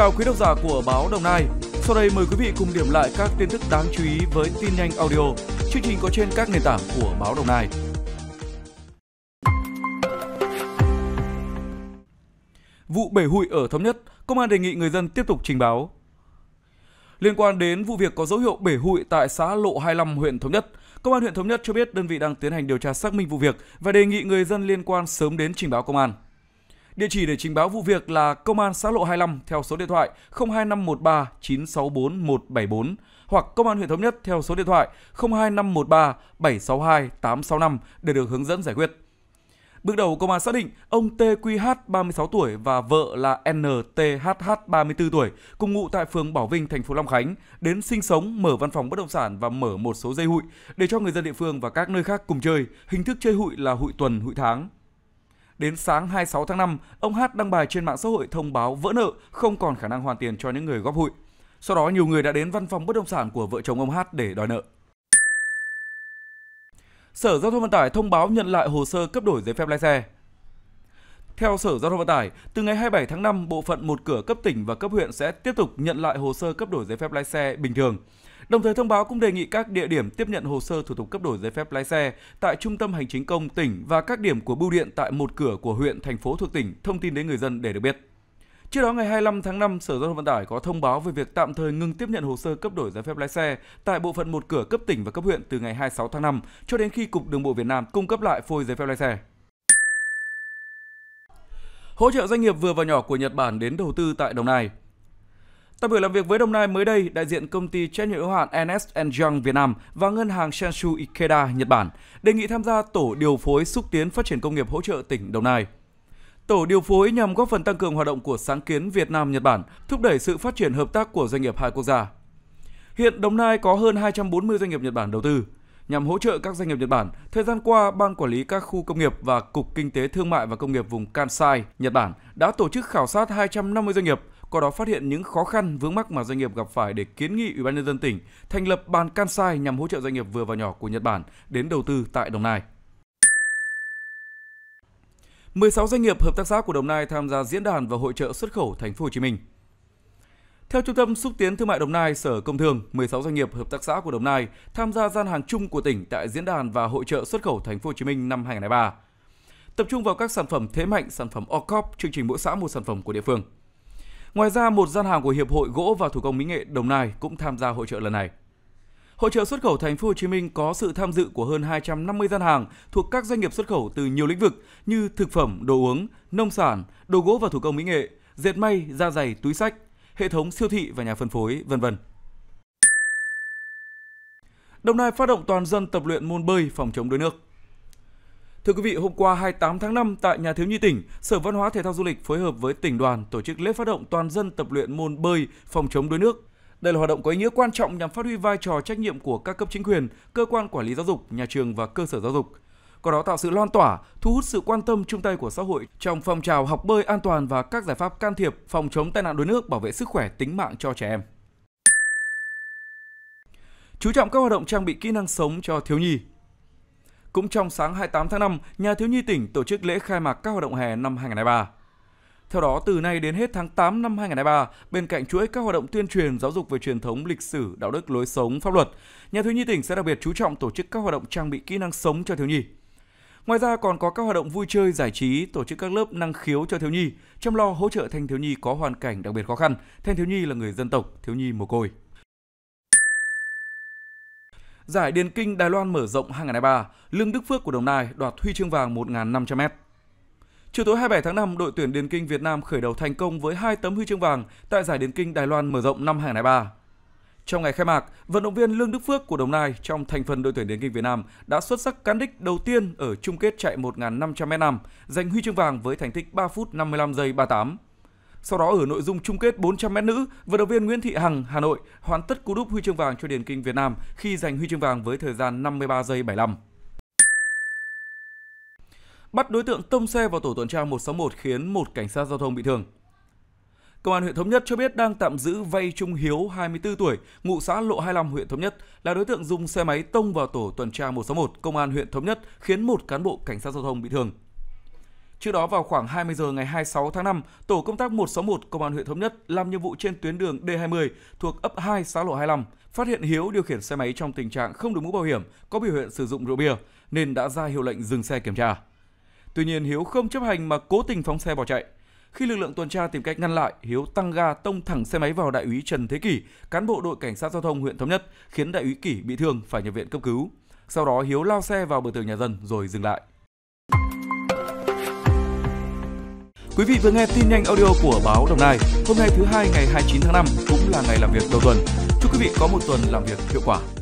chào quý độc giả của báo Đồng Nai. Sau đây mời quý vị cùng điểm lại các tin tức đáng chú ý với tin nhanh audio. Chương trình có trên các nền tảng của báo Đồng Nai. Vụ bể hụi ở Thống Nhất, công an đề nghị người dân tiếp tục trình báo. Liên quan đến vụ việc có dấu hiệu bể hụi tại xã Lộ 25 huyện Thống Nhất, Công an huyện Thống Nhất cho biết đơn vị đang tiến hành điều tra xác minh vụ việc và đề nghị người dân liên quan sớm đến trình báo công an. Địa chỉ để trình báo vụ việc là Công an xã Lộ 25 theo số điện thoại 02513 964 174 hoặc Công an huyện Thống Nhất theo số điện thoại 02513 762 865 để được hướng dẫn giải quyết. Bước đầu công an xác định ông TQH 36 tuổi và vợ là NTHH 34 tuổi cùng ngụ tại phường Bảo Vinh, thành phố Long Khánh đến sinh sống, mở văn phòng bất động sản và mở một số dây hụi để cho người dân địa phương và các nơi khác cùng chơi. Hình thức chơi hụi là hụi tuần, hụi tháng. Đến sáng 26 tháng 5, ông Hát đăng bài trên mạng xã hội thông báo vỡ nợ, không còn khả năng hoàn tiền cho những người góp hụi. Sau đó nhiều người đã đến văn phòng bất động sản của vợ chồng ông Hát để đòi nợ. Sở Giao thông Vận tải thông báo nhận lại hồ sơ cấp đổi giấy phép lái xe. Theo Sở Giao thông Vận tải, từ ngày 27 tháng 5, bộ phận một cửa cấp tỉnh và cấp huyện sẽ tiếp tục nhận lại hồ sơ cấp đổi giấy phép lái xe bình thường. Đồng thời thông báo cũng đề nghị các địa điểm tiếp nhận hồ sơ thủ tục cấp đổi giấy phép lái xe tại trung tâm hành chính công tỉnh và các điểm của bưu điện tại một cửa của huyện, thành phố thuộc tỉnh thông tin đến người dân để được biết. Trước đó ngày 25 tháng 5, Sở Giao thông Vận tải có thông báo về việc tạm thời ngừng tiếp nhận hồ sơ cấp đổi giấy phép lái xe tại bộ phận một cửa cấp tỉnh và cấp huyện từ ngày 26 tháng 5 cho đến khi Cục Đường bộ Việt Nam cung cấp lại phôi giấy phép lái xe. Hỗ trợ doanh nghiệp vừa và nhỏ của Nhật Bản đến đầu tư tại Đồng Nai. Tại buổi làm việc với Đồng Nai mới đây, đại diện công ty trách nhiệm hữu hạn NS Young Việt Nam và ngân hàng Senshu Ikeda Nhật Bản đề nghị tham gia tổ điều phối xúc tiến phát triển công nghiệp hỗ trợ tỉnh Đồng Nai. Tổ điều phối nhằm góp phần tăng cường hoạt động của sáng kiến Việt Nam Nhật Bản, thúc đẩy sự phát triển hợp tác của doanh nghiệp hai quốc gia. Hiện Đồng Nai có hơn 240 doanh nghiệp Nhật Bản đầu tư. Nhằm hỗ trợ các doanh nghiệp Nhật Bản, thời gian qua Ban quản lý các khu công nghiệp và Cục Kinh tế Thương mại và Công nghiệp vùng Kansai, Nhật Bản đã tổ chức khảo sát 250 doanh nghiệp, qua đó phát hiện những khó khăn vướng mắc mà doanh nghiệp gặp phải để kiến nghị Ủy ban nhân dân tỉnh thành lập ban Kansai nhằm hỗ trợ doanh nghiệp vừa và nhỏ của Nhật Bản đến đầu tư tại Đồng Nai. 16 doanh nghiệp hợp tác xã của Đồng Nai tham gia diễn đàn và hội trợ xuất khẩu thành phố Hồ Chí Minh. Theo Trung tâm xúc tiến thương mại Đồng Nai, Sở Công Thương, 16 doanh nghiệp hợp tác xã của Đồng Nai tham gia gian hàng chung của tỉnh tại diễn đàn và hội trợ xuất khẩu thành phố Hồ Chí Minh năm 2023. Tập trung vào các sản phẩm thế mạnh, sản phẩm OCOP, chương trình mỗi xã một sản phẩm của địa phương. Ngoài ra, một gian hàng của Hiệp hội Gỗ và Thủ công Mỹ nghệ Đồng Nai cũng tham gia hội trợ lần này. Hội trợ xuất khẩu thành phố Hồ Chí Minh có sự tham dự của hơn 250 gian hàng thuộc các doanh nghiệp xuất khẩu từ nhiều lĩnh vực như thực phẩm, đồ uống, nông sản, đồ gỗ và thủ công mỹ nghệ, dệt may, da giày, túi sách, hệ thống siêu thị và nhà phân phối, vân vân. Đồng Nai phát động toàn dân tập luyện môn bơi phòng chống đuối nước. Thưa quý vị, hôm qua 28 tháng 5 tại nhà thiếu nhi tỉnh, Sở Văn hóa Thể thao Du lịch phối hợp với tỉnh đoàn tổ chức lễ phát động toàn dân tập luyện môn bơi phòng chống đuối nước. Đây là hoạt động có ý nghĩa quan trọng nhằm phát huy vai trò trách nhiệm của các cấp chính quyền, cơ quan quản lý giáo dục, nhà trường và cơ sở giáo dục. Qua đó tạo sự lan tỏa, thu hút sự quan tâm chung tay của xã hội trong phong trào học bơi an toàn và các giải pháp can thiệp phòng chống tai nạn đuối nước, bảo vệ sức khỏe tính mạng cho trẻ em. Chú trọng các hoạt động trang bị kỹ năng sống cho thiếu nhi, cũng trong sáng 28 tháng 5, nhà thiếu nhi tỉnh tổ chức lễ khai mạc các hoạt động hè năm 2023. Theo đó, từ nay đến hết tháng 8 năm 2023, bên cạnh chuỗi các hoạt động tuyên truyền giáo dục về truyền thống lịch sử, đạo đức, lối sống, pháp luật, nhà thiếu nhi tỉnh sẽ đặc biệt chú trọng tổ chức các hoạt động trang bị kỹ năng sống cho thiếu nhi. Ngoài ra còn có các hoạt động vui chơi giải trí, tổ chức các lớp năng khiếu cho thiếu nhi, chăm lo hỗ trợ thanh thiếu nhi có hoàn cảnh đặc biệt khó khăn, thanh thiếu nhi là người dân tộc, thiếu nhi mồ côi. Giải Điền Kinh Đài Loan mở rộng 2023, Lương Đức Phước của Đồng Nai đoạt huy chương vàng 1.500m. Chiều tối 27 tháng 5, đội tuyển Điền Kinh Việt Nam khởi đầu thành công với hai tấm huy chương vàng tại Giải Điền Kinh Đài Loan mở rộng năm 2023. Trong ngày khai mạc, vận động viên Lương Đức Phước của Đồng Nai trong thành phần đội tuyển Điền Kinh Việt Nam đã xuất sắc cán đích đầu tiên ở chung kết chạy 1.500m nam, giành huy chương vàng với thành tích 3 phút 55 giây 38. Sau đó ở nội dung chung kết 400m nữ, vận động viên Nguyễn Thị Hằng, Hà Nội hoàn tất cú đúp huy chương vàng cho Điền Kinh Việt Nam khi giành huy chương vàng với thời gian 53 giây 75 bắt đối tượng tông xe vào tổ tuần tra 161 khiến một cảnh sát giao thông bị thương. Công an huyện Thống Nhất cho biết đang tạm giữ Vay Trung Hiếu 24 tuổi, ngụ xã Lộ 25 huyện Thống Nhất là đối tượng dùng xe máy tông vào tổ tuần tra 161 công an huyện Thống Nhất khiến một cán bộ cảnh sát giao thông bị thương. Trước đó vào khoảng 20 giờ ngày 26 tháng 5, tổ công tác 161 công an huyện Thống Nhất làm nhiệm vụ trên tuyến đường D20 thuộc ấp 2 xã lộ 25, phát hiện Hiếu điều khiển xe máy trong tình trạng không đội mũ bảo hiểm, có biểu hiện sử dụng rượu bia nên đã ra hiệu lệnh dừng xe kiểm tra. Tuy nhiên Hiếu không chấp hành mà cố tình phóng xe bỏ chạy. Khi lực lượng tuần tra tìm cách ngăn lại, Hiếu tăng ga tông thẳng xe máy vào đại úy Trần Thế Kỷ, cán bộ đội cảnh sát giao thông huyện Thống Nhất, khiến đại úy Kỷ bị thương phải nhập viện cấp cứu. Sau đó Hiếu lao xe vào bờ tường nhà dân rồi dừng lại. Quý vị vừa nghe tin nhanh audio của báo Đồng Nai. Hôm nay thứ hai ngày 29 tháng 5 cũng là ngày làm việc đầu tuần. Chúc quý vị có một tuần làm việc hiệu quả.